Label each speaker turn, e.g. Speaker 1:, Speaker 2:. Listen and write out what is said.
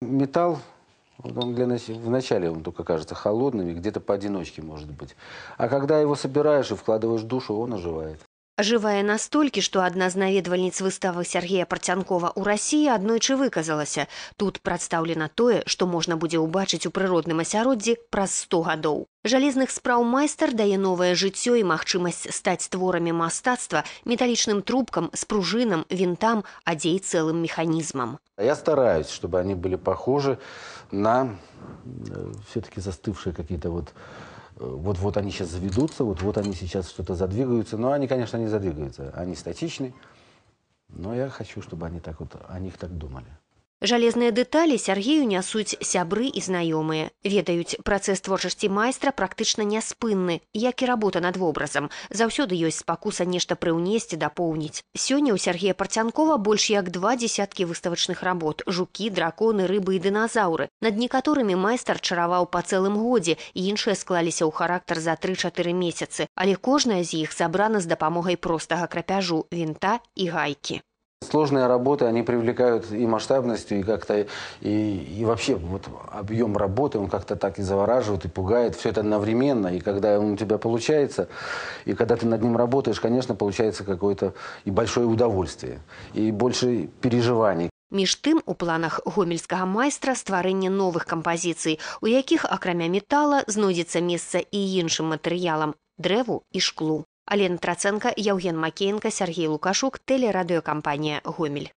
Speaker 1: Металл, он для, вначале он только кажется холодным, где-то поодиночке может быть. А когда его собираешь и вкладываешь душу, он оживает.
Speaker 2: Жывая настолько, что адна з наведвальніц выставы Сергея у России одной аднойчы выказалася. Тут представлено то, что можно будет убачить у прыродным асяроддзі про 100 годов. Жалезных спраў майстар дае новае жыццё і магчымасць стаць творамі мастацтва металлічным трубкам с пружынам, винтам, адзей целым механизмом.
Speaker 1: Я стараюсь, чтобы они были похожи на э, все-таки застывшие какие-то вот э, вот-вот они сейчас заведутся, вот-вот они сейчас что-то задвигаются, но они, конечно, не задвигаются, они статичны, но я хочу, чтобы они так вот, о них так думали.
Speaker 2: Жалезныя дэталі Сергею нясуць сябры і знаёмыя. Ведаюць, працэс творчасці майстра практычна няспынны, як і работа над вобразам. Заўсёды ёсць спакуса нешта прыўнесці, дапоўніць. Сёння ў Сергея Парцянкова больш як два дзесяткі выставачных работ, жукі, драконы, рыбы і дыназаўры. Над некаторымі майстар чараваў па цэлым годзе, іншыя склаліся ў характар за 3-4 месяцы, але кожная з іх забрана з дапамогай простага крапяжу, вінта
Speaker 1: і гайкі. Сложные работы, они привлекают и масштабностью, и как-то, и, и вообще вот объем работы, он как-то так и завораживает, и пугает. Все это одновременно, и когда он у тебя получается, и когда ты над ним работаешь, конечно, получается какое-то и большое удовольствие, и больше переживаний.
Speaker 2: Між тым у планах гомельскага майстра стварэнне новых кампазіцый, у якіх акрамя метала знойдзецца месца і іншым матэрыялам дрэву і шклу. Алена Троценко, Яўген Макеенко, Сергей Лукашук, телерадиокомпания Гомель.